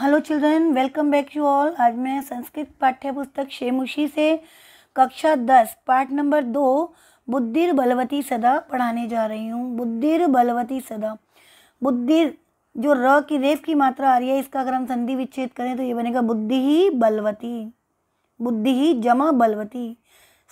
hello children welcome back you all आज मैं संस्कृत पाठ्य पुस्तक शेमुशी से कक्षा दस पाठ नंबर दो बुद्धिर बलवती सदा पढ़ाने जा रही हूँ बुद्धिर बलवती सदा बुद्धिर जो र की रेप की मात्रा आ रही है इसका अगर हम संधि विच्छेद करें तो ये बनेगा बुद्धि ही बलवती बुद्धि ही जमा बलवती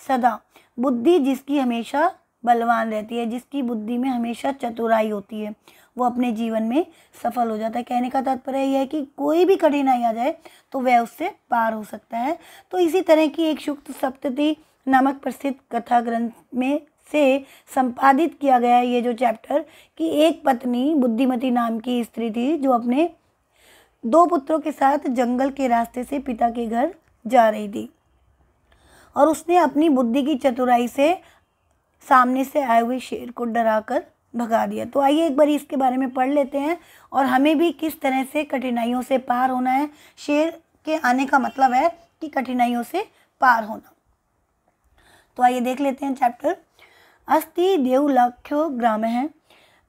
सदा बुद्धि जिसकी हमेशा बलवान रहती है जिसकी बुद्धि में हमेशा चतुराई होती है वो अपने जीवन में सफल हो जाता है कहने का तात्पर्य यह है कि कोई भी कठिनाई आ जाए तो वह उससे पार हो सकता है तो इसी तरह की एक शुक्त सप्तति नामक प्रसिद्ध कथा ग्रंथ में से संपादित किया गया है ये जो चैप्टर कि एक पत्नी बुद्धिमती नाम की स्त्री थी जो अपने दो पुत्रों के साथ जंगल के रास्ते से पिता के घर जा रही थी और उसने अपनी बुद्धि की चतुराई से सामने से आए हुए शेर को डराकर भगा दिया तो आइए एक बार इसके बारे में पढ़ लेते हैं और हमें भी किस तरह से कठिनाइयों से पार होना है शेर के आने का मतलब है कि कठिनाइयों से पार होना तो आइए देख लेते हैं चैप्टर अस्थि देवलाख्यो ग्राम है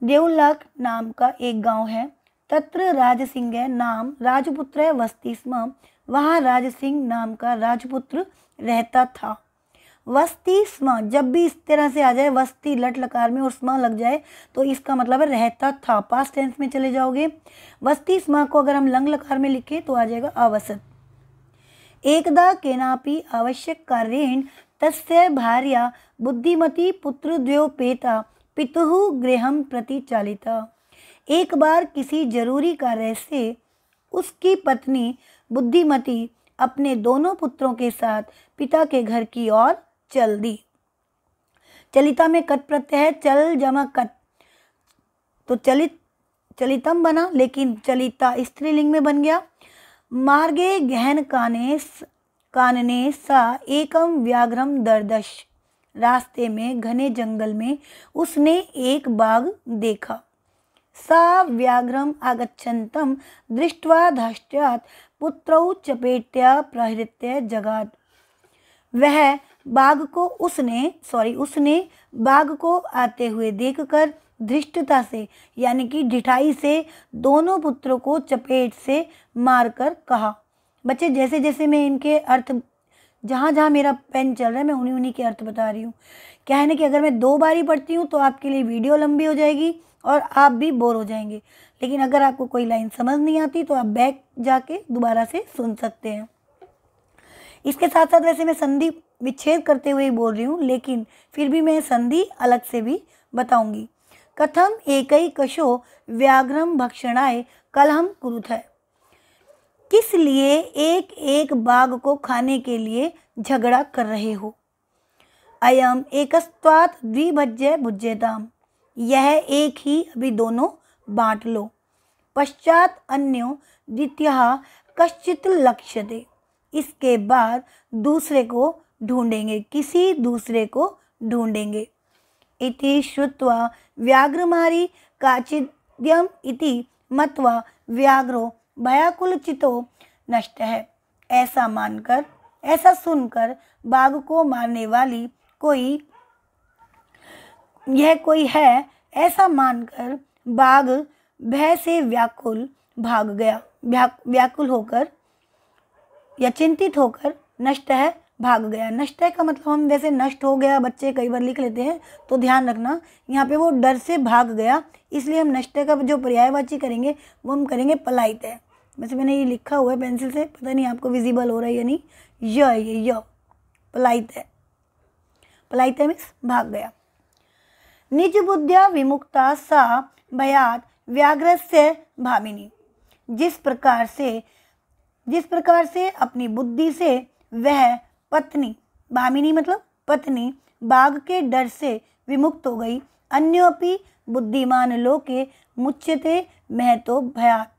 देवलख नाम का एक गांव है तत्र राज सिंह नाम राजपुत्र है वस्ती स्म वहाँ राज सिंह नाम का राजपुत्र रहता था वस्ती स्म जब भी इस तरह से आ जाए वस्ती लट लकार में और स्म लग जाए तो इसका मतलब है रहता था पास्ट टेंस में चले जाओगे वस्ती स्म को अगर हम लंग लकार में लिखें तो आ जाएगा आवसत एकदा केनापि आवश्यक कार्येण तस्य भार्या बुद्धिमती पुत्रद्वयोपेता पितुः गृहं प्रति चालिता एक बार किसी जरूरी कार्य से उसकी पत्नी बुद्धिमती अपने दोनों पुत्रों के साथ पिता के घर की ओर जल्दी चलिता में कट प्रत्यय है चल जमा कट तो चलित चलितम बना लेकिन चलिता स्त्रीलिंग में बन गया मार्गे गहन काने कानने सा एकम व्याघ्रम दर्दश रास्ते में घने जंगल में उसने एक बाघ देखा सा व्याघ्रम आगछतम दृष्टवा धष्ट्यात पुत्रौ चपेट्या प्रहृत्य जगात वह बाघ को उसने सॉरी उसने बाघ को आते हुए देखकर धृष्टता से यानी कि ढिठाई से दोनों पुत्रों को चपेट से मारकर कहा बच्चे जैसे जैसे मैं इनके अर्थ जहाँ जहाँ मेरा पेन चल रहा है मैं उन्हीं उन्हीं के अर्थ बता रही हूँ क्या है ना कि अगर मैं दो बारी पढ़ती हूँ तो आपके लिए वीडियो लंबी हो जाएगी और आप भी बोर हो जाएंगे लेकिन अगर आपको कोई लाइन समझ नहीं आती तो आप बैक जाके दोबारा से सुन सकते हैं इसके साथ साथ वैसे मैं संदीप विच्छेद करते हुए ही बोल रही हूँ लेकिन फिर भी मैं संधि अलग से भी बताऊंगी कथम एक ही कशो व्याघ्रम भक्षणाय कलहम कुरुत है किस लिए एक एक बाघ को खाने के लिए झगड़ा कर रहे हो अयम एकस्वात द्विभज्य भुज्यताम यह एक ही अभी दोनों बांट लो पश्चात अन्यो द्वितीय कश्चित लक्ष्य दे इसके बाद दूसरे को ढूंढेंगे किसी दूसरे को ढूंढेंगे इति श्रुत्वा व्याघ्रमारी काचिद्यम इति मत्वा व्याघ्रो भयाकुलचितो नष्ट है ऐसा मानकर ऐसा सुनकर बाघ को मारने वाली कोई यह कोई है ऐसा मानकर बाघ भय से व्याकुल भाग गया व्या, व्याकुल होकर या चिंतित होकर नष्ट है भाग गया नष्ट है का मतलब हम वैसे नष्ट हो गया बच्चे कई बार लिख लेते हैं तो ध्यान रखना यहाँ पे वो डर से भाग गया इसलिए हम नष्ट का जो पर्यायवाची करेंगे वो हम करेंगे पलायित है वैसे मैंने ये लिखा हुआ है पेंसिल से पता नहीं आपको विजिबल हो रहा है या नहीं य ये य है पलायित है मीन्स भाग गया निज बुद्धिया विमुक्ता सा भयात व्याघ्र से भामिनी जिस प्रकार से जिस प्रकार से अपनी बुद्धि से वह पत्नी भामिनी मतलब पत्नी बाघ के डर से विमुक्त हो गई अन्योपि बुद्धिमान लोग के मुच्यते महतो भयात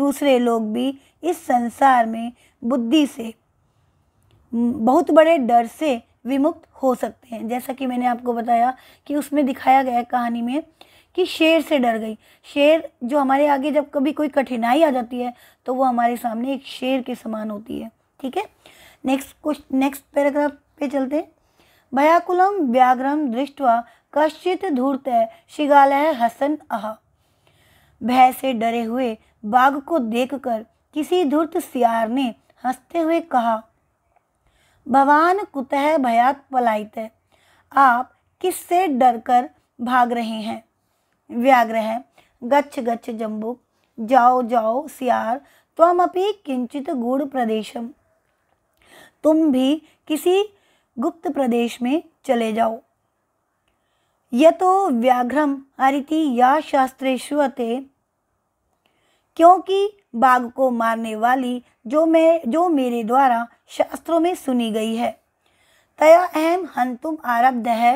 दूसरे लोग भी इस संसार में बुद्धि से बहुत बड़े डर से विमुक्त हो सकते हैं जैसा कि मैंने आपको बताया कि उसमें दिखाया गया है कहानी में कि शेर से डर गई शेर जो हमारे आगे जब कभी कोई कठिनाई आ जाती है तो वो हमारे सामने एक शेर के समान होती है ठीक है नेक्स्ट क्वेश्चन नेक्स्ट पैराग्राफ पे चलते हैं व्याघ्रम दृष्टवा कश्चित धूर्त शिगालय हसन आह भय से डरे हुए बाघ को देखकर किसी धूर्त सियार ने हंसते हुए कहा भवान कुतः भयात पलायित आप किससे डरकर भाग रहे हैं व्याघ्र है गच्छ गच्छ जम्बू जाओ जाओ सियार अपनी किंचित गूढ़ प्रदेशम तुम भी किसी गुप्त प्रदेश में चले जाओ यह तो व्याघ्रम आरिति या शास्त्रेश क्योंकि बाघ को मारने वाली जो मैं जो मेरे द्वारा शास्त्रों में सुनी गई है तया अहम हंतुम आरब्ध है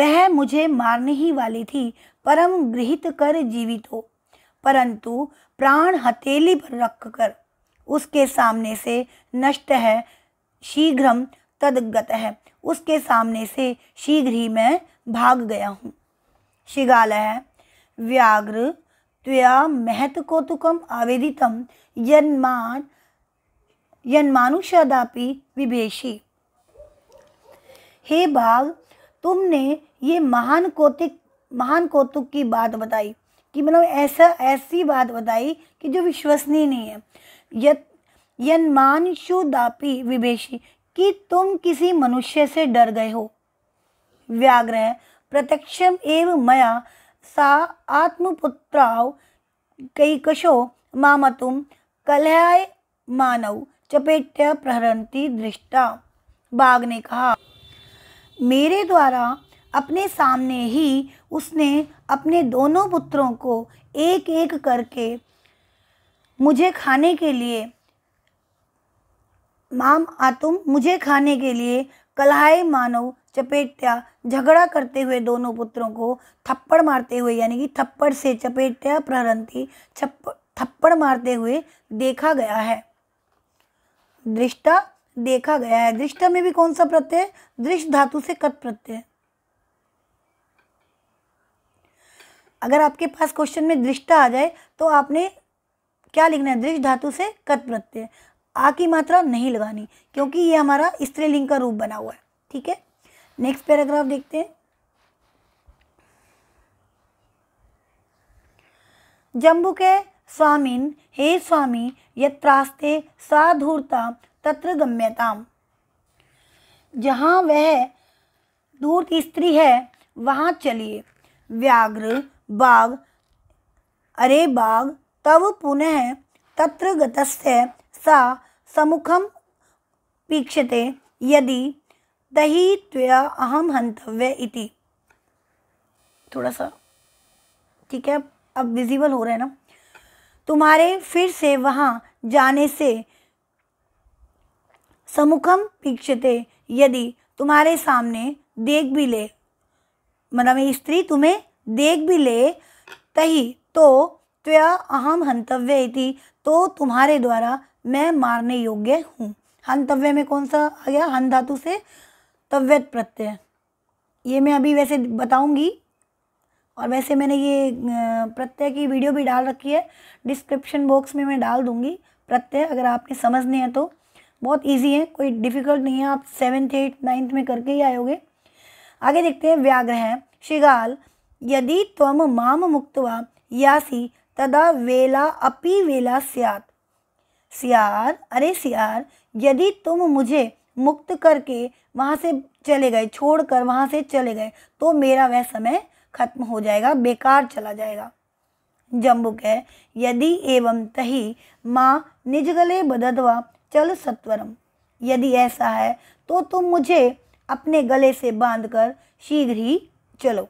वह मुझे मारने ही वाली थी परम गृहित कर जीवित हो परंतु प्राण हथेली पर रख कर उसके सामने से नष्ट है शीघ्रम तदगत है उसके सामने से शीघ्र ही मैं भाग गया हूँ शिगाल है व्याघ्र त्वया महत कौतुकम आवेदितम यन्मान यन्मानुषदापि विभेषी हे भाग तुमने ये महान कौतिक महान कौतुक की बात बताई कि मतलब ऐसा ऐसी बात बताई कि जो विश्वसनीय नहीं है यत यन्मानशुदापि विभेषी कि तुम किसी मनुष्य से डर गए हो व्याग्रह प्रत्यक्षम एव मया सा आत्मपुत्राव कैकशो मामतुम कलहाय मानव चपेट्य प्रहरंती दृष्टा बाघ ने कहा मेरे द्वारा अपने सामने ही उसने अपने दोनों पुत्रों को एक एक करके मुझे खाने के लिए माम आतुम मुझे खाने के लिए कलहाय मानव चपेट्या झगड़ा करते हुए दोनों पुत्रों को थप्पड़ मारते हुए यानी कि थप्पड़ से चपेट्या प्रहरंती थप्पड़ मारते हुए देखा गया है दृष्टा देखा गया है दृष्टा में भी कौन सा प्रत्यय दृष्ट धातु से कत प्रत्यय अगर आपके पास क्वेश्चन में दृष्टा आ जाए तो आपने क्या लिखना है दृष्ट धातु से कत प्रत्यय आ की मात्रा नहीं लगानी क्योंकि ये हमारा स्त्रीलिंग का रूप बना हुआ है ठीक है नेक्स्ट पैराग्राफ देखते हैं के स्वामीन हे स्वामी यत्रास्ते साधूरता तत्र गम्यताम जहाँ वह धूर्त स्त्री है वहाँ चलिए व्याघ्र बाघ अरे बाघ तव पुनः तत्र गतस्य सा समुखं पीक्षते यदि दही त्वया अहम हंतव्य इति थोड़ा सा ठीक है अब विजिबल हो रहा है ना तुम्हारे फिर से वहाँ जाने से समुखम पीक्षते यदि तुम्हारे सामने देख भी ले मतलब स्त्री तुम्हें देख भी ले तही तो त्वया अहम हंतव्य थी तो तुम्हारे द्वारा मैं मारने योग्य हूँ हंतव्य में कौन सा आ गया हन धातु से तव्यत प्रत्यय ये मैं अभी वैसे बताऊंगी और वैसे मैंने ये प्रत्यय की वीडियो भी डाल रखी है डिस्क्रिप्शन बॉक्स में मैं डाल दूंगी प्रत्यय अगर आपने समझने हैं तो बहुत इजी है कोई डिफ़िकल्ट नहीं है आप सेवन्थ एट नाइन्थ में करके ही आयोगे आगे देखते हैं व्याग्रह शिगाल यदि त्वम माम मुक्तवा यासी तदा वेला अपि वेला सियात सियार अरे सियार यदि तुम मुझे मुक्त करके वहाँ से चले गए छोड़ कर वहाँ से चले गए तो मेरा वह समय खत्म हो जाएगा बेकार चला जाएगा जम्बू कह यदि एवं तही माँ निजगले बदधवा चल सत्वरम यदि ऐसा है तो तुम मुझे अपने गले से बांधकर शीघ्र ही चलो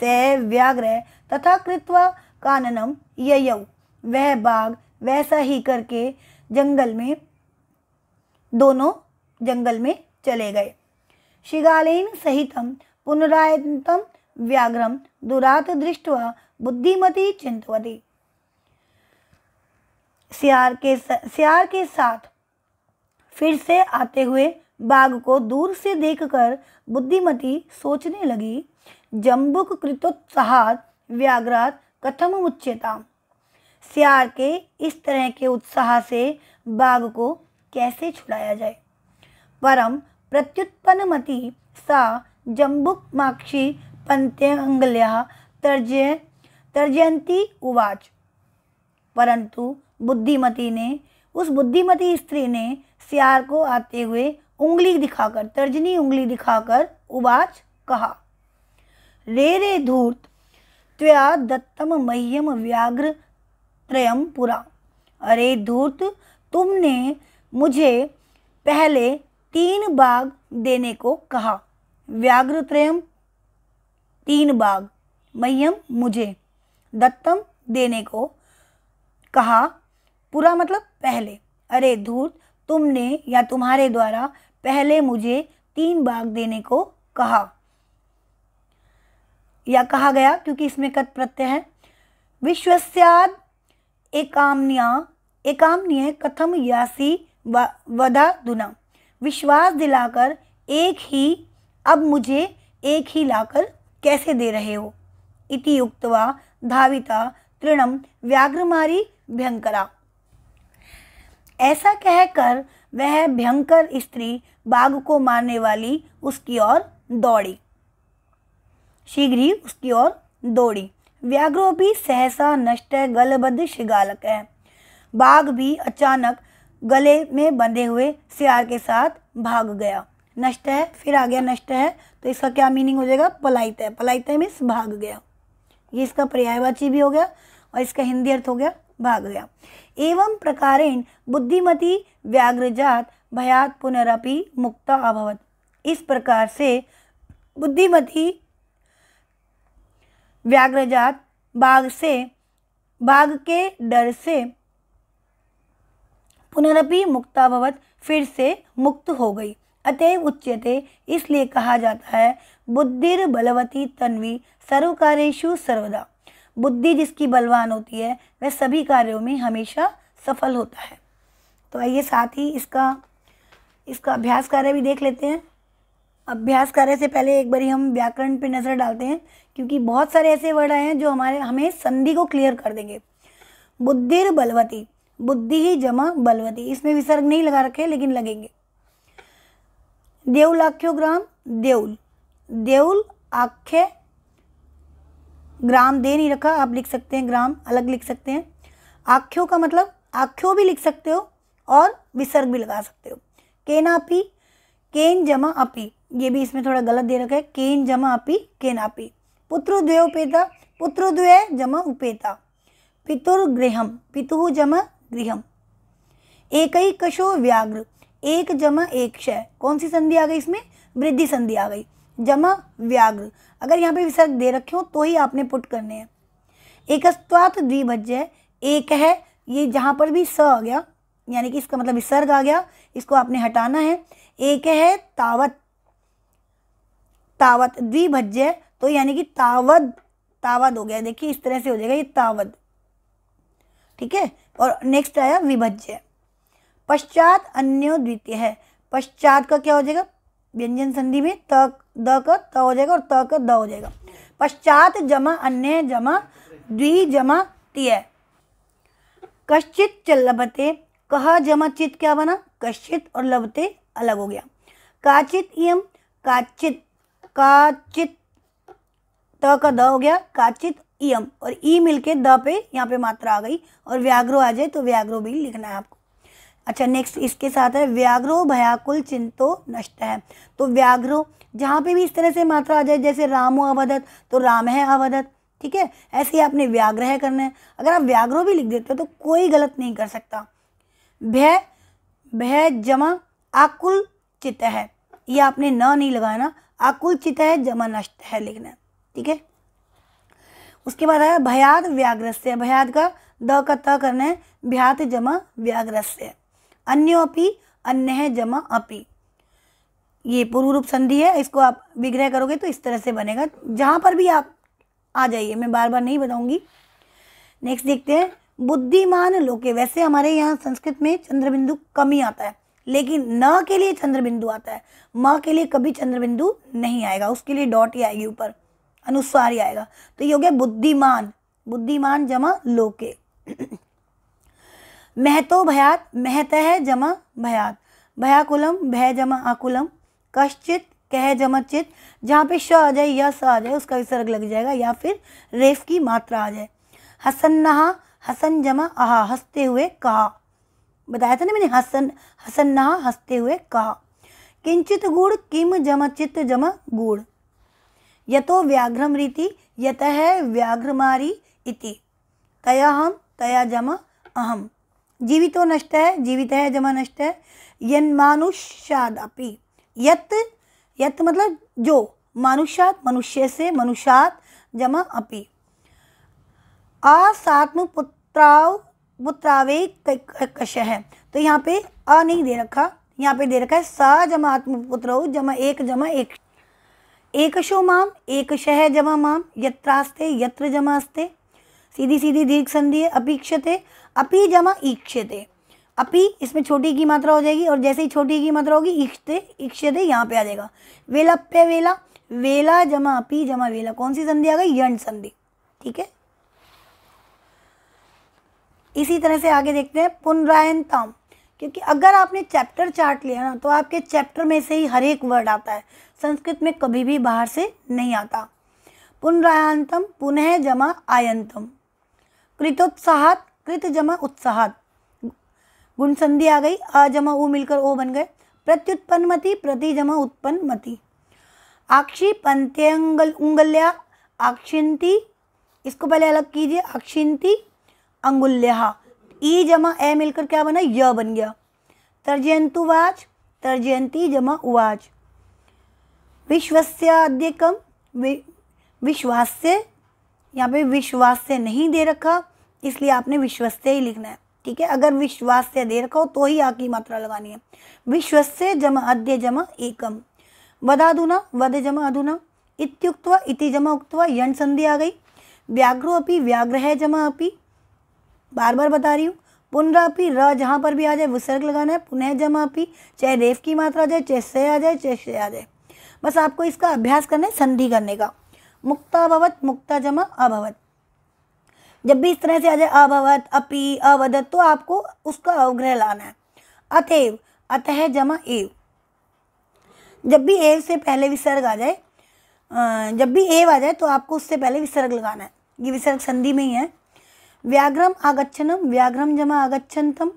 स व्याग्रह तथा कृत्वा काननम ययऊ वह बाघ वैसा ही करके जंगल में दोनों जंगल में चले गए शिगालेन सहितम पुनरायतम व्याघ्रम दुरात दृष्ट बुद्धिमती चिंतवती सियार के सियार के साथ फिर से आते हुए बाघ को दूर से देखकर बुद्धिमती सोचने लगी जम्बुक कृतोत्साह व्याघ्रात कथम उच्चता सियार के इस तरह के उत्साह से बाघ को कैसे छुड़ाया जाए परम प्रत्युत्पन्नमति सा जम्बुक माक्षी पंत्यंगल्या तर्जय तर्जयंती उवाच परंतु बुद्धिमती ने उस बुद्धिमती स्त्री ने सियार को आते हुए उंगली दिखाकर तर्जनी उंगली दिखाकर उवाच कहा रे रे धूर्त त्वया दत्तम मह्यम व्याघ्र त्रयम पुरा अरे धूर्त तुमने मुझे पहले तीन बाग देने को कहा व्याघ्र त्रयम तीन बाग मह्यम मुझे दत्तम देने को कहा पूरा मतलब पहले अरे धूर्त तुमने या तुम्हारे द्वारा पहले मुझे तीन बाग देने को कहा या कहा गया क्योंकि इसमें कत प्रत्यय है विश्वस्याद एकाम्या एकाम्य कथम यासी वधा दुना विश्वास दिलाकर एक ही अब मुझे एक ही लाकर कैसे दे रहे हो इति युक्तवा धाविता तृणम व्याघ्रमारी भयंकरा ऐसा कहकर वह भयंकर स्त्री बाघ को मारने वाली उसकी ओर दौड़ी शीघ्र ही उसकी ओर दौड़ी व्याघ्रो भी सहसा नष्ट है गलबद्ध शिगालक है बाघ भी अचानक गले में बंधे हुए सियार के साथ भाग गया नष्ट है फिर आ गया नष्ट है तो इसका क्या मीनिंग हो जाएगा पलायत है पलायत है मीन्स भाग गया ये इसका पर्यायवाची भी हो गया और इसका हिंदी अर्थ हो गया भाग गया एवं प्रकारेण बुद्धिमती व्याघ्रजात भयात पुनरअपि मुक्ता अभवत इस प्रकार से बुद्धिमती व्याघ्रजात बाघ से बाघ के डर से पुनरपि मुक्ताभवत फिर से मुक्त हो गई अतएव उच्यते इसलिए कहा जाता है बुद्धिर बलवती तन्वी सर्व कार्यु सर्वदा बुद्धि जिसकी बलवान होती है वह सभी कार्यों में हमेशा सफल होता है तो आइए साथ ही इसका इसका अभ्यास कार्य भी देख लेते हैं अभ्यास कार्य से पहले एक बारी हम व्याकरण पर नज़र डालते हैं क्योंकि बहुत सारे ऐसे वर्ड आए हैं जो हमारे हमें संधि को क्लियर कर देंगे बुद्धिर बलवती बुद्धि ही जमा बलवती इसमें विसर्ग नहीं लगा रखे लेकिन लगेंगे देउल आख्यो ग्राम देउल देउल आख्य ग्राम दे नहीं रखा आप लिख सकते हैं ग्राम अलग लिख सकते हैं आख्यों का मतलब आख्यो भी लिख सकते हो और विसर्ग भी लगा सकते हो केनापी केन जमा अपी ये भी इसमें थोड़ा गलत दे रखा है केन जमा अपी आपी उपेता पुत्र द्वे जम उपेता पितुर्गृह पितु जम ही एकैकशो व्याघ्र एक जमा एक क्षय कौन सी संधि आ गई इसमें वृद्धि संधि आ गई जमा व्याघ्र अगर यहाँ पे विसर्ग दे रखे हो तो ही आपने पुट करने हैं एकस्वात द्विभज्य एक है ये जहाँ पर भी स आ गया यानी कि इसका मतलब विसर्ग आ गया इसको आपने हटाना है एक है तावत तावत द्विभज्य तो यानी कि तावद तावद हो गया देखिए इस तरह से हो जाएगा ये तावद ठीक है और नेक्स्ट आया विभज्य पश्चात अन्यो द्वितीय है पश्चात का क्या हो जाएगा व्यंजन संधि में त द का त हो जाएगा और त का द हो जाएगा पश्चात जमा अन्य जमा द्वि जमा तीय कश्चित च लभते कह जमा चित क्या बना कश्चित और लभते अलग हो गया काचित इम काचित काचित त का द हो गया काचित इम और ई मिलके द पे यहाँ पे मात्रा आ गई और व्याग्रो आ जाए तो व्याग्रो भी लिखना है आपको अच्छा नेक्स्ट इसके साथ है व्याग्रो भयाकुल चिंतो नष्ट है तो व्याग्रो जहाँ पे भी इस तरह से मात्रा आ जाए जैसे रामो अवधत तो राम है अवधत ठीक है ऐसे ही आपने व्याग्रह करना है अगर आप व्याग्रो भी लिख देते हो तो कोई गलत नहीं कर सकता भय भय जमा आकुल चित है ये आपने न नहीं लगाना आकुल चित है जमा नष्ट है लिखना ठीक है उसके बाद आया भयाद व्याग्रस्य भयाद का द का त करना है भ्यात जमा व्याग्रस्य अन्योपि अन्य जमा अपि ये पूर्व रूप संधि है इसको आप विग्रह करोगे तो इस तरह से बनेगा जहाँ पर भी आप आ जाइए मैं बार बार नहीं बताऊंगी नेक्स्ट देखते हैं बुद्धिमान लोके वैसे हमारे यहाँ संस्कृत में चंद्रबिंदु कम ही आता है लेकिन न के लिए चंद्रबिंदु आता है म के लिए कभी चंद्रबिंदु नहीं आएगा उसके लिए डॉट ही आएगी ऊपर अनुस्वार ही आएगा तो ये हो गया बुद्धिमान बुद्धिमान जमा लोके महतो भयात महत है जमा भयात भयाकुलम भय जमा आकुलम कश्चित कह जमा चित जहाँ पे श आ जाए या स आ जाए उसका विसर्ग लग जाएगा या फिर रेफ की मात्रा आ जाए हसन नहा हसन जमा आहा हंसते हुए कहा बताया था ना मैंने हसन हसन नहा हंसते हुए कहा किंचित गुड़ किम जमा चित जमा गुड़ यतो व्याघ्रम रीति है व्याघ्रमारी इति तया हम तया जमा अहम जीवितो नष्ट है जीवित है जमा नष्ट है यन्मानुषाद यत यत मतलब जो मानुषात मनुष्य से मनुष्यात जमा अपि सात्म पुत्राव पुत्रावे कश है तो यहाँ पे अ नहीं दे रखा यहाँ पे दे रखा है स जमा आत्मपुत्र जमा एक जमा एक एकशो माम एकशह जमा माम यत्रास्ते यत्र जमास्ते सीधी सीधी दीर्घ संधि है अपीक्षते अपी जमा ईक्षते अपी इसमें छोटी की मात्रा हो जाएगी और जैसे ही छोटी की मात्रा होगी ईक्षते ईक्षते यहाँ पे आ जाएगा वेलाप्य वेला वेला जमा अपी जमा वेला कौन सी संधि आ गई यण संधि ठीक है इसी तरह से आगे देखते हैं पुनरायनताम क्योंकि अगर आपने चैप्टर चार्ट लिया ना तो आपके चैप्टर में से ही हर एक वर्ड आता है संस्कृत में कभी भी बाहर से नहीं आता पुनरायंतम पुनः जमा आयंतम कृतोत्साहत कृत जमा उत्साहत गुण संधि आ गई आ जमा ऊ मिलकर ओ बन गए प्रत्युत्पन्न मती प्रति जमा उत्पन्न मती आक्षी पंत्यंगल उंगल्या आक्षिंती इसको पहले अलग कीजिए अक्षिंती अंगुल्या ई जमा ए मिलकर क्या बना य बन गया तर्जयंतुवाच तर्जयंती जमा उवाच विश्वस्याद्यकम वि, विश्वास्य यहाँ पे विश्वास्य नहीं दे रखा इसलिए आपने विश्वस्य ही लिखना है ठीक है अगर विश्वास्य दे रखा हो तो ही आ की मात्रा लगानी है विश्वस्य जमा अद्य जमा एकम वदाधुना वध जमा अधुना इत्युक्त इति जमा उक्त यण संधि आ गई व्याघ्रो अपनी व्याघ्र है जमा अपनी बार बार बता रही हूँ पुनरापी र जहाँ पर भी आ जाए विसर्ग लगाना है पुनः जमापी चाहे रेव की मात्रा आ जाए चाहे से आ जाए चाहे से आ जाए बस आपको इसका अभ्यास करना है संधि करने का मुक्ता भवत मुक्ता जमा अभवत जब भी इस तरह से आ जाए अभवत अपी अवदत तो आपको उसका अवग्रह लाना है अतएव अतः जमा एव जब भी एव से पहले विसर्ग आ जाए जब भी एव आ जाए तो आपको उससे पहले विसर्ग लगाना है ये विसर्ग संधि में ही है व्याघ्रम आगछनम व्याघ्रम जमा तम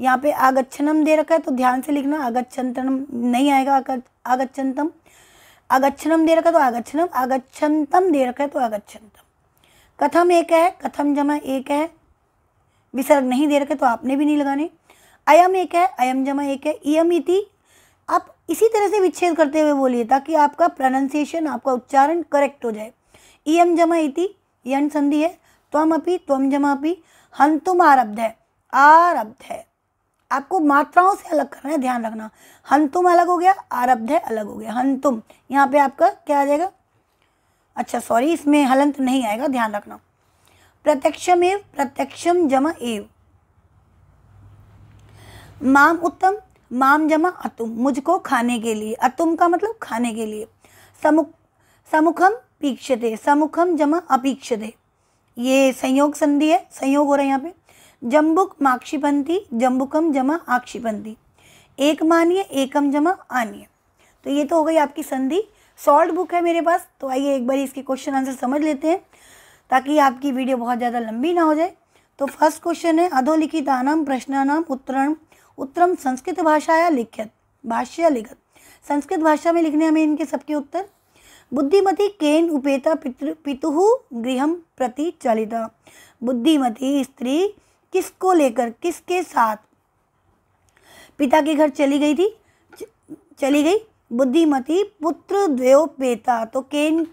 यहाँ पे आगछनम दे रखा है तो ध्यान से लिखना आगच्छन्तम नहीं आएगा तम आगछनम दे रखा है तो आगछन तम दे रखा है तो तम कथम एक है कथम जमा एक है विसर्ग नहीं दे रखे तो आपने भी नहीं लगाने अयम एक है अयम जमा एक है इयम इति आप इसी तरह से विच्छेद करते हुए बोलिए ताकि आपका प्रोनाउंसिएशन आपका उच्चारण करेक्ट हो जाए इयम जमा इति यन संधि है त्वम त्वम जमापी हंतुम आरब्ध है आरब्ध है आपको मात्राओं से अलग करना है ध्यान रखना हंतुम अलग हो गया आरब्ध है अलग हो गया हंतुम यहाँ पे आपका क्या आ जाएगा अच्छा सॉरी इसमें हलंत नहीं आएगा ध्यान रखना प्रत्यक्षम एव प्रत्यक्षम जमा एव माम उत्तम माम जमा अतुम मुझको खाने के लिए अतुम का मतलब खाने के लिए समुख समुखम पीक्षते समुखम जमा अपीक्षते ये संयोग संधि है संयोग हो रहा है यहाँ पे जम्बुक माक्षिपंथी जम्बुकम जमा आक्षिपंथी एक मानिए एकम जमा आनिए तो ये तो हो गई आपकी संधि सॉल्ट बुक है मेरे पास तो आइए एक बार इसके क्वेश्चन आंसर समझ लेते हैं ताकि आपकी वीडियो बहुत ज़्यादा लंबी ना हो जाए तो फर्स्ट क्वेश्चन है आनाम प्रश्नानाम उत्तरण उत्तरम संस्कृत भाषाया लिखित भाष्य लिखित संस्कृत भाषा में लिखने हमें इनके सबके उत्तर बुद्धिमती केन उपेता पितृ पितुः गृह प्रति चलिता बुद्धिमती स्त्री किसको लेकर किसके साथ पिता के घर चली गई थी चली गई बुद्धिमती पुत्र पेता तो केन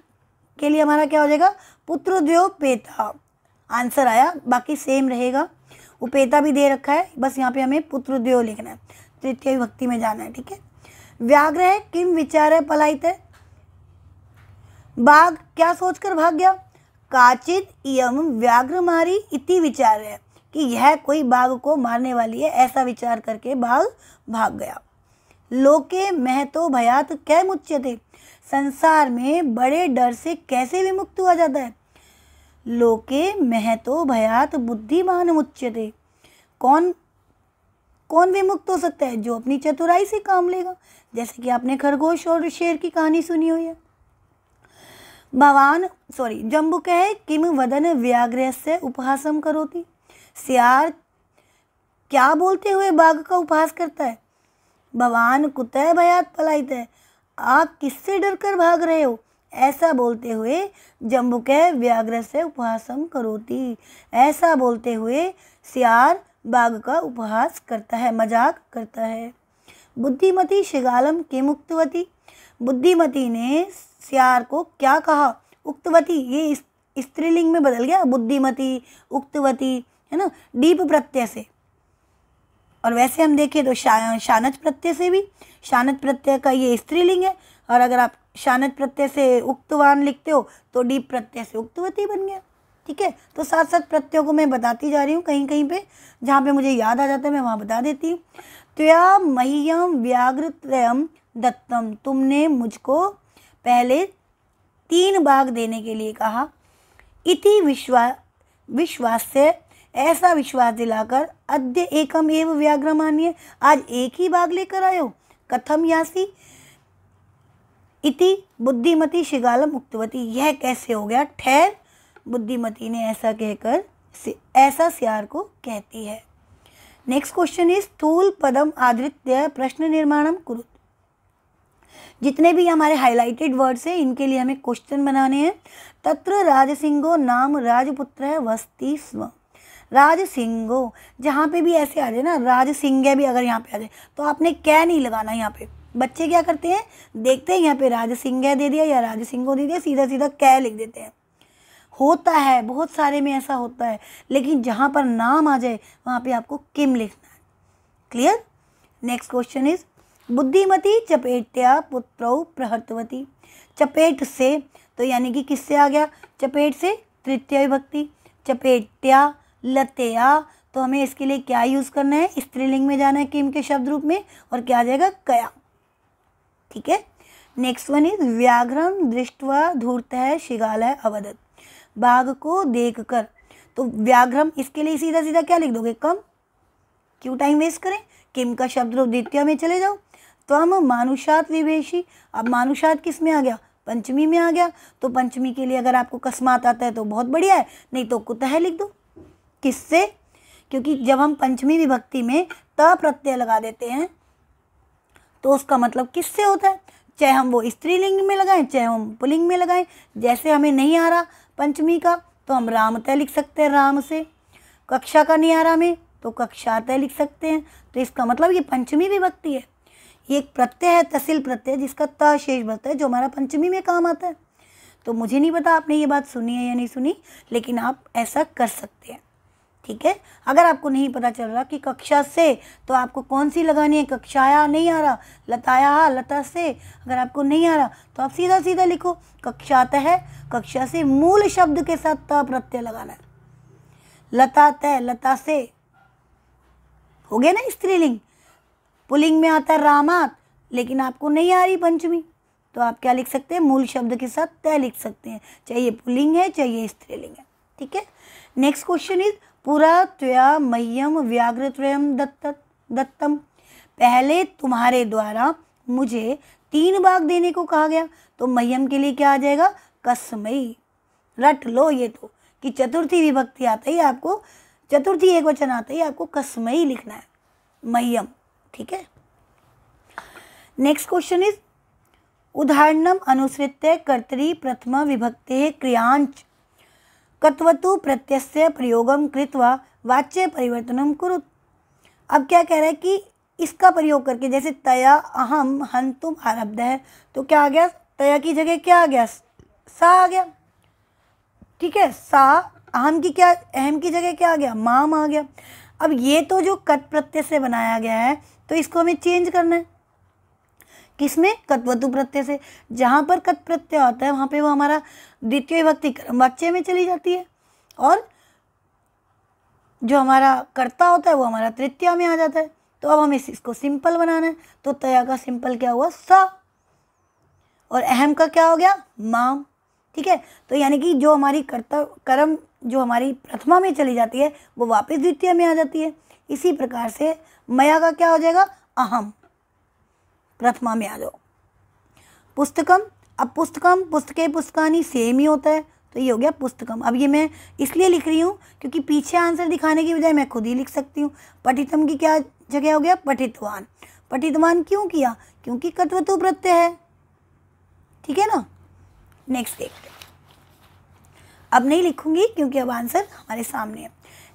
के लिए हमारा क्या हो जाएगा पुत्र पेता आंसर आया बाकी सेम रहेगा उपेता भी दे रखा है बस यहाँ पे हमें पुत्र द्वयो लिखना है तृतीय विभक्ति में जाना है ठीक है व्याग्रह किम विचार है पलायित है बाघ क्या सोचकर भाग गया काचित यम व्याघ्र मारी इति विचार है कि यह कोई बाघ को मारने वाली है ऐसा विचार करके बाघ भाग गया लोके मह तो भयात कह मुच्चे थे संसार में बड़े डर से कैसे विमुक्त हुआ जाता है लोके मह तो भयात बुद्धिमान मुच्चे थे कौन कौन विमुक्त हो सकता है जो अपनी चतुराई से काम लेगा जैसे कि आपने खरगोश और शेर की कहानी सुनी हुई है सॉरी सोरि जम्बुकः किम वदन से उपहासम करोति सियार क्या बोलते हुए बाघ का उपहास करता है भवान कुतः भयात पलायित है आप किससे डर कर भाग रहे हो ऐसा बोलते हुए जम्बुक व्याघ्र से उपहासम करोती ऐसा बोलते हुए सियार बाघ का उपहास करता है मजाक करता है बुद्धिमती शिगालम के मुक्तवती बुद्धिमती ने सियार को क्या कहा उक्तवती ये स्त्रीलिंग में बदल गया बुद्धिमती उक्तवती है ना डीप प्रत्यय से और वैसे हम देखें तो शा, शानच प्रत्यय से भी शानच प्रत्यय का ये स्त्रीलिंग है और अगर आप शानच प्रत्यय से उक्तवान लिखते हो तो डीप प्रत्यय से उक्तवती बन गया ठीक है तो साथ साथ प्रत्ययों को मैं बताती जा रही हूँ कहीं कहीं पे जहाँ पे मुझे याद आ जाता है मैं वहाँ बता देती हूँ त्वया मह्यम व्याघ्रत्रयम दत्तम तुमने मुझको पहले तीन भाग देने के लिए कहा इति विश्वा से ऐसा विश्वास दिलाकर अद्य एकम एव व्याघ्र मान्य आज एक ही भाग लेकर आयो कथम यासी इति बुद्धिमती शिगाल मुक्तवती यह कैसे हो गया ठहर बुद्धिमती ने ऐसा कहकर ऐसा सियार को कहती है नेक्स्ट क्वेश्चन इज स्थूल पदम आदृत्य प्रश्न निर्माणम कुरुत जितने भी हमारे हाईलाइटेड वर्ड्स हैं इनके लिए हमें क्वेश्चन बनाने हैं तत्र राज सिंगो नाम राजपुत्र है वस्ती स्व राज सिंगो जहाँ पे भी ऐसे आ जाए ना राज सिंह भी अगर यहाँ पे आ जाए तो आपने कै नहीं लगाना यहाँ पे बच्चे क्या करते हैं देखते हैं यहाँ पे सिंह दे दिया या राज सिंगो दे दिया सीधा सीधा कै लिख देते हैं होता है बहुत सारे में ऐसा होता है लेकिन जहाँ पर नाम आ जाए वहाँ पे आपको किम लिखना है क्लियर नेक्स्ट क्वेश्चन इज़ बुद्धिमती चपेटिया पुत्रौ प्रहर्तवती चपेट से तो यानी कि किससे आ गया चपेट से तृतीय विभक्ति चपेट्या लतया तो हमें इसके लिए क्या यूज़ करना है स्त्रीलिंग में जाना है किम के शब्द रूप में और क्या आ जाएगा कया ठीक है नेक्स्ट वन इज व्याघ्रम दृष्टवा धूर्त है शिगाल है अवदत बाघ को देख कर तो व्याघ्रम इसके लिए सीधा सीधा क्या लिख दोगे कम क्यों टाइम वेस्ट करें किम का शब्द रूप द्वितीय में चले जाओ तो हम मानुषात विवेशी अब मानुषात किस में आ गया पंचमी में आ गया तो पंचमी के लिए अगर आपको कस्मात आता है तो बहुत बढ़िया है नहीं तो कुतः लिख दो किससे क्योंकि जब हम पंचमी विभक्ति में त प्रत्यय लगा देते हैं तो उसका मतलब किससे होता है चाहे हम वो स्त्रीलिंग में लगाएं चाहे हम पुलिंग में लगाएं जैसे हमें नहीं आ रहा पंचमी का तो हम राम तय लिख सकते हैं राम से कक्षा का नहीं आ रहा हमें तो कक्षा तय लिख सकते हैं तो इसका मतलब ये पंचमी विभक्ति है ये एक प्रत्यय है तहसील प्रत्यय जिसका त शेष बचता है जो हमारा पंचमी में काम आता है तो मुझे नहीं पता आपने ये बात सुनी है या नहीं सुनी लेकिन आप ऐसा कर सकते हैं ठीक है अगर आपको नहीं पता चल रहा कि कक्षा से तो आपको कौन सी लगानी है कक्षाया नहीं आ रहा लताया लता से अगर आपको नहीं आ रहा तो आप सीधा सीधा लिखो कक्षा तह कक्षा से मूल शब्द के साथ त प्रत्यय लगाना है लता तय लता से हो गया ना स्त्रीलिंग पुलिंग में आता है रामात लेकिन आपको नहीं आ रही पंचमी तो आप क्या लिख सकते हैं मूल शब्द के साथ तय लिख सकते हैं चाहे पुलिंग है चाहे स्त्रीलिंग है ठीक है नेक्स्ट क्वेश्चन इज पुरा त्वया मह्यम व्याघ्र त्वयम दत्त दत्तम पहले तुम्हारे द्वारा मुझे तीन बाघ देने को कहा गया तो मह्यम के लिए क्या आ जाएगा कसमई रट लो ये तो कि चतुर्थी विभक्ति आता ही आपको चतुर्थी एक वचन आता ही आपको कसमई लिखना है मह्यम ठीक है नेक्स्ट क्वेश्चन इज उदाहरणम अनुसृत्य कर्तरी प्रथम विभक्ते क्रियांच कत्वतु प्रत्यय प्रयोगम कृत्वा वाच्य परिवर्तनम कुरु अब क्या कह रहा है कि इसका प्रयोग करके जैसे तया अहम हन तुम आरब्ध है तो क्या आ गया तया की जगह क्या आ गया सा आ गया ठीक है सा अहम की क्या अहम की जगह क्या आ गया माम आ गया अब ये तो जो कत प्रत्यय से बनाया गया है तो इसको हमें चेंज करना है किसमें कत्वतु प्रत्यय से जहाँ पर कत प्रत्यय होता है वहाँ पे वो हमारा द्वितीय भक्ति कर्म वाच्य में चली जाती है और जो हमारा कर्ता होता है वो हमारा तृतीय में आ जाता है तो अब हमें इसको सिंपल बनाना है तो तया का सिंपल क्या हुआ सा और अहम का क्या हो गया माम ठीक है तो यानी कि जो हमारी कर्ता कर्म जो हमारी प्रथमा में चली जाती है वो वापस द्वितीय में आ जाती है इसी प्रकार से मया का क्या हो जाएगा अहम प्रथमा में आ जाओ पुस्तकम अब पुस्तकम पुस्तकें पुस्तकानी सेम ही होता है तो ये हो गया पुस्तकम अब ये मैं इसलिए लिख रही हूँ क्योंकि पीछे आंसर दिखाने की बजाय मैं खुद ही लिख सकती हूँ पठितम की क्या जगह हो गया पठितवान पठितवान क्यों किया क्योंकि कटवतु प्रत्यय है ठीक है ना नेक्स्ट देखते अब नहीं लिखूंगी क्योंकि अब आंसर हमारे सामने है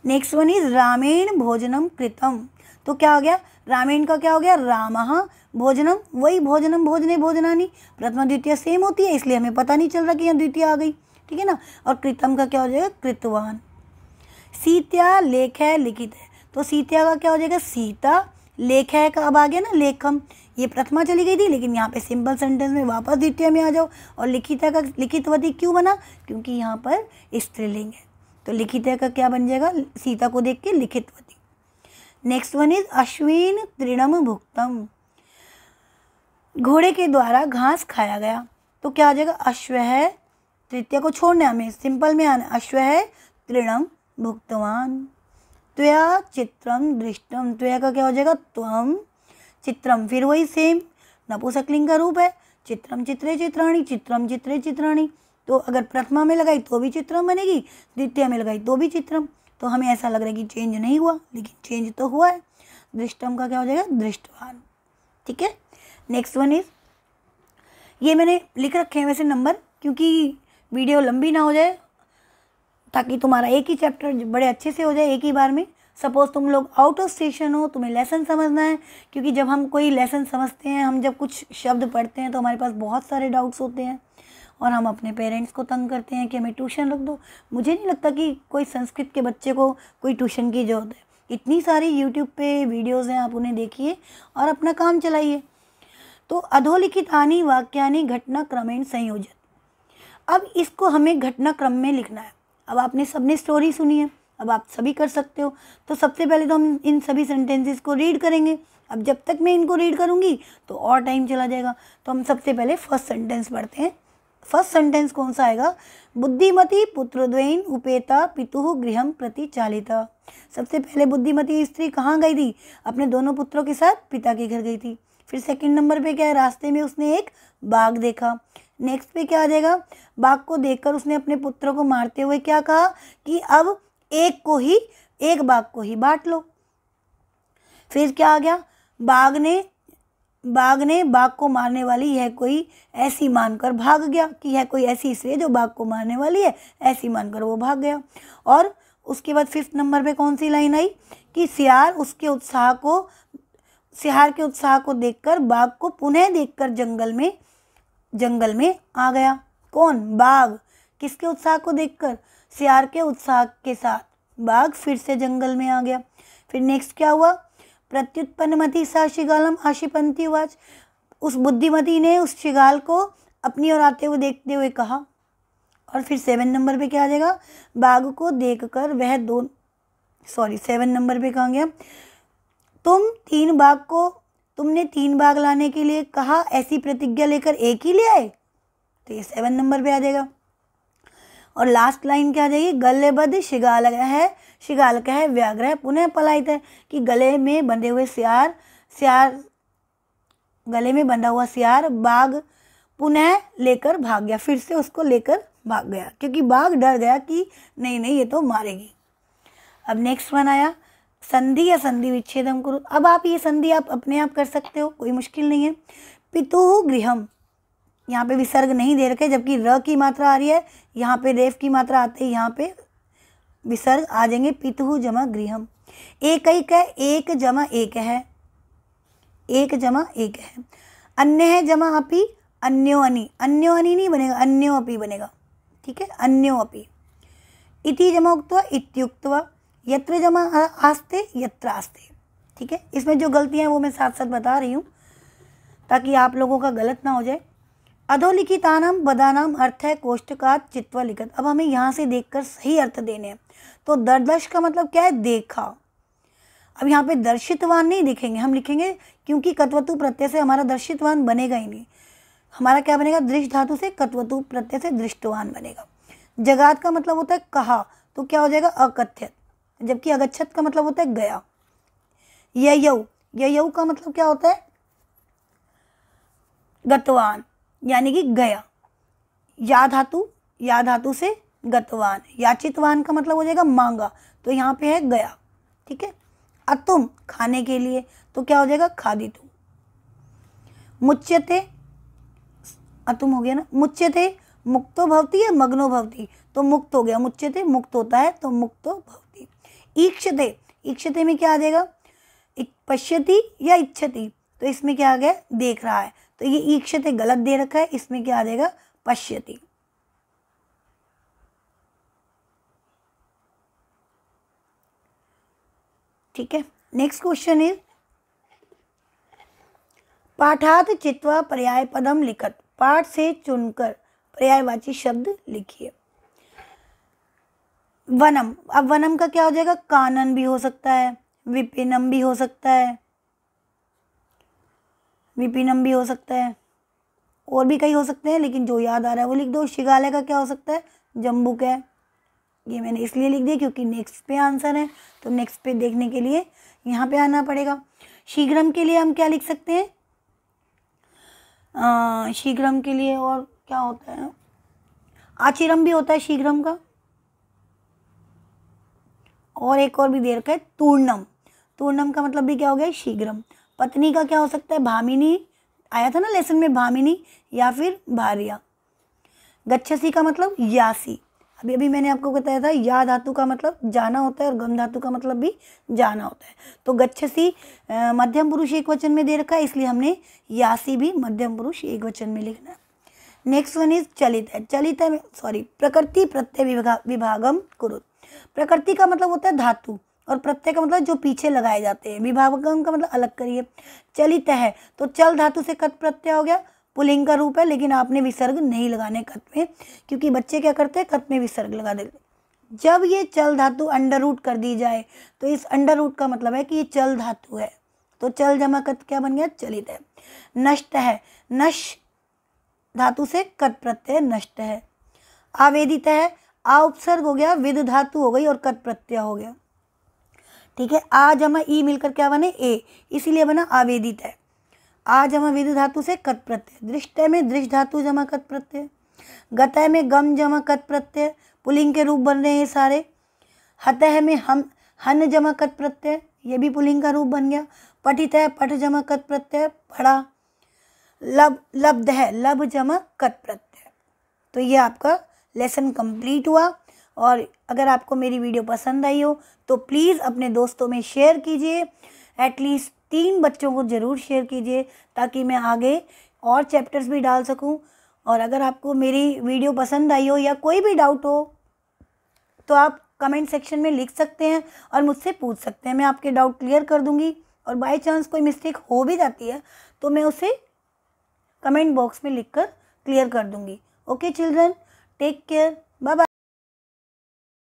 नेक्स्ट वन इज रामेण भोजनम कृतम तो क्या हो गया रामेण का क्या हो गया राम भोजनम वही भोजनम भोजने भोजनानी प्रथमा द्वितीय सेम होती है इसलिए हमें पता नहीं चल रहा कि यहाँ द्वितीय आ गई ठीक है ना और कृतम का क्या हो जाएगा कृतवान सीत्या लेख है लिखित है तो सीत्या का क्या हो जाएगा सीता लेख है का अब आ गया ना लेखम ये प्रथमा चली गई थी लेकिन यहाँ पे सिंपल सेंटेंस में वापस द्वितीय में आ जाओ और लिखित का लिखितवती क्यों बना क्योंकि यहाँ पर स्त्रीलिंग है तो लिखित का क्या बन जाएगा सीता को देख के लिखितवती नेक्स्ट वन इज अश्विन तृणम भुक्तम घोड़े के द्वारा घास खाया गया तो क्या आ जाएगा अश्व है तृतीय को छोड़ने हमें सिंपल में आना अश्व है तृणम भुक्तवान त्वया चित्रम दृष्टम त्वया का क्या हो जाएगा त्वम चित्रम फिर वही सेम नपुसकलिंग का रूप है चित्रम चित्रे चित्राणी चित्रम चित्रे चित्राणी तो अगर प्रथमा में लगाई तो भी चित्रम बनेगी द्वितीय में लगाई तो भी चित्रम तो हमें ऐसा लग रहा है कि चेंज नहीं हुआ लेकिन चेंज तो हुआ है दृष्टम का क्या हो जाएगा दृष्टवान ठीक है नेक्स्ट वन इज ये मैंने लिख रखे हैं वैसे नंबर क्योंकि वीडियो लंबी ना हो जाए ताकि तुम्हारा एक ही चैप्टर बड़े अच्छे से हो जाए एक ही बार में सपोज़ तुम लोग आउट ऑफ स्टेशन हो तुम्हें लेसन समझना है क्योंकि जब हम कोई लेसन समझते हैं हम जब कुछ शब्द पढ़ते हैं तो हमारे पास बहुत सारे डाउट्स होते हैं और हम अपने पेरेंट्स को तंग करते हैं कि हमें ट्यूशन रख दो मुझे नहीं लगता कि कोई संस्कृत के बच्चे को कोई ट्यूशन की ज़रूरत है इतनी सारी यूट्यूब पे वीडियोज़ हैं आप उन्हें देखिए और अपना काम चलाइए तो अधोलिखित आनी वाक्यानी घटना क्रमेण संयोजित अब इसको हमें घटना क्रम में लिखना है अब आपने सबने स्टोरी सुनी है अब आप सभी कर सकते हो तो सबसे पहले तो हम इन सभी सेंटेंसेस को रीड करेंगे अब जब तक मैं इनको रीड करूँगी तो और टाइम चला जाएगा तो हम सबसे पहले फर्स्ट सेंटेंस पढ़ते हैं फर्स्ट सेंटेंस कौन सा आएगा बुद्धिमती पुत्रद्वयन उपेता पितु गृह प्रति चालिता सबसे पहले बुद्धिमती स्त्री कहाँ गई थी अपने दोनों पुत्रों के साथ पिता के घर गई थी फिर सेकंड नंबर पे क्या है रास्ते में उसने एक बाघ देखा नेक्स्ट पे क्या आ जाएगा बाघ को देखकर उसने अपने पुत्रों को मारते हुए क्या कहा कि अब एक को ही एक बाघ को ही बांट लो फिर क्या आ गया बाघ ने बाघ ने बाघ को मारने वाली यह कोई ऐसी मानकर भाग गया कि यह कोई ऐसी स्त्री है जो बाघ को मारने वाली है ऐसी मानकर वो भाग गया और उसके बाद फिफ्थ नंबर पे कौन सी लाइन आई कि सियार उसके उत्साह को सियार के उत्साह को देखकर बाघ को पुनः देखकर जंगल में जंगल में आ गया कौन बाघ किसके उत्साह को देखकर सियार के उत्साह के साथ बाघ फिर से जंगल में आ गया फिर नेक्स्ट क्या हुआ मती सा शिगालम आशीपंथी वाच उस बुद्धिमती ने उस शिगाल को अपनी ओर आते हुए देखते हुए कहा और फिर सेवन नंबर पे क्या आ जाएगा बाघ को देखकर वह दो सॉरी सेवन नंबर पे कहेंगे तुम तीन बाघ को तुमने तीन बाघ लाने के लिए कहा ऐसी प्रतिज्ञा लेकर एक ही ले आए तो ये सेवन नंबर पे आ जाएगा और लास्ट लाइन क्या आ जाएगी गलेबद शिगाल है शिगाल का है व्याग्रह पुनः पलायित है कि गले में बंधे हुए सियार सियार गले में बंधा हुआ सियार बाघ पुनः लेकर भाग गया फिर से उसको लेकर भाग गया क्योंकि बाघ डर गया कि नहीं नहीं ये तो मारेगी अब नेक्स्ट वन आया संधि या संधि विच्छेदम करो अब आप ये संधि आप अपने आप कर सकते हो कोई मुश्किल नहीं है पितु गृहम यहाँ पे विसर्ग नहीं दे रखे जबकि र की मात्रा आ रही है यहाँ पे रेफ की मात्रा आते है यहाँ पे विसर्ग आ जाएंगे पितु जमा गृहम एक एक है एक जमा एक है एक जमा एक है अन्य है जमा अपी अन्योअनी अन्योअनी नहीं बनेगा अन्यो अपी बनेगा ठीक है अन्यो अपी इति जमा उक्तवा इत्युक्तवा यत्र जमा आस्ते यत्र आस्ते ठीक है इसमें जो गलतियाँ हैं वो मैं साथ साथ बता रही हूँ ताकि आप लोगों का गलत ना हो जाए अधोलिखितानाम बदानाम अर्थ है कोष्ठकात चित्व लिखत अब हमें यहाँ से देखकर सही अर्थ देने हैं तो दर्दश का मतलब क्या है देखा अब यहाँ पे दर्शितवान नहीं दिखेंगे हम लिखेंगे क्योंकि कत्वतु प्रत्यय से हमारा दर्शितवान बनेगा ही नहीं हमारा क्या बनेगा दृष्ट धातु से कत्वतु प्रत्यय से दृष्टवान बनेगा जगात का मतलब होता है कहा तो क्या हो जाएगा अकथ्यत जबकि अगछत का मतलब होता है गया यऊ यऊ का मतलब क्या होता है गतवान यानी कि गया या धातु या धातु से गतवान याचितवान का मतलब हो जाएगा मांगा तो यहाँ पे है गया ठीक है अतुम खाने के लिए तो क्या हो जाएगा खादी तुम मुच्यते अतुम हो गया ना मुच्यते मुक्तो भवती या मग्नो भवती तो मुक्त हो गया मुच्यते मुक्त होता है तो मुक्तो भवती ईक्षते ईक्षते में क्या आ जाएगा पश्यति या इच्छति तो इसमें क्या आ गया देख रहा है तो ये ईक्षते गलत दे रखा है इसमें क्या आ जाएगा पश्यती ठीक है नेक्स्ट क्वेश्चन इज पाठात चित्वा पर्याय पदम लिखत पाठ से चुनकर पर्यायवाची शब्द लिखिए वनम अब वनम का क्या हो जाएगा कानन भी हो सकता है विपिनम भी हो सकता है विपिनम भी हो सकता है और भी कई हो सकते हैं लेकिन जो याद आ रहा है वो लिख दो शिगालय का क्या हो सकता है जम्बुक है ये मैंने इसलिए लिख दिया क्योंकि नेक्स्ट पे आंसर है तो नेक्स्ट पे देखने के लिए यहाँ पे आना पड़ेगा शीघ्रम के लिए हम क्या लिख सकते हैं शीघ्रम के लिए और क्या होता है आचिरम भी होता है शीघ्रम का और एक और भी देर का है तूर्णम तूर्णम का मतलब भी क्या हो गया शीघ्रम पत्नी का क्या हो सकता है भामिनी आया था ना लेसन में भामिनी या फिर भारिया गच्छसी का मतलब यासी अभी अभी मैंने आपको बताया था या धातु का मतलब जाना होता है और गम धातु का मतलब भी जाना होता है तो गच्छसी मध्यम पुरुष एक वचन में दे रखा है इसलिए हमने यासी भी मध्यम पुरुष एक वचन में लिखना नेक्स्ट वन इज चलित है चलित है सॉरी प्रकृति प्रत्यय विभाग, विभागम कुरु प्रकृति का मतलब होता है धातु और प्रत्यय का मतलब जो पीछे लगाए जाते हैं विभागम का मतलब अलग करिए चलित है तो चल धातु से कत प्रत्यय हो गया पुलिंग का रूप है लेकिन आपने विसर्ग नहीं लगाने कत में क्योंकि बच्चे क्या करते हैं कत में विसर्ग लगा देते जब ये चल धातु अंडर रूट कर दी जाए तो इस अंडर रूट का मतलब है कि ये चल धातु है तो चल जमा कत क्या बन गया चलित है नष्ट है नश धातु से कत प्रत्यय नष्ट है आवेदित है आ उपसर्ग हो गया विद धातु हो गई और कत प्रत्यय हो गया ठीक है आ जमा ई मिलकर क्या बने ए इसीलिए बना आवेदित है आ जमा विधि धातु से कत प्रत्यय दृष्टय में दृष्ट धातु जमा कत प्रत्यय गतय में गम जमा कत प्रत्यय पुलिंग के रूप बन रहे हैं सारे हतः में हम हन जमा कत प्रत्यय ये भी पुलिंग का रूप बन गया पठित है पठ जमा कत प्रत्यय पढ़ा लब लब्ध है लब जमा कत प्रत्यय तो ये आपका लेसन कंप्लीट हुआ और अगर आपको मेरी वीडियो पसंद आई हो तो प्लीज़ अपने दोस्तों में शेयर कीजिए एटलीस्ट तीन बच्चों को ज़रूर शेयर कीजिए ताकि मैं आगे और चैप्टर्स भी डाल सकूं और अगर आपको मेरी वीडियो पसंद आई हो या कोई भी डाउट हो तो आप कमेंट सेक्शन में लिख सकते हैं और मुझसे पूछ सकते हैं मैं आपके डाउट क्लियर कर दूंगी और बाय चांस कोई मिस्टेक हो भी जाती है तो मैं उसे कमेंट बॉक्स में लिख कर क्लियर कर दूंगी ओके चिल्ड्रन टेक केयर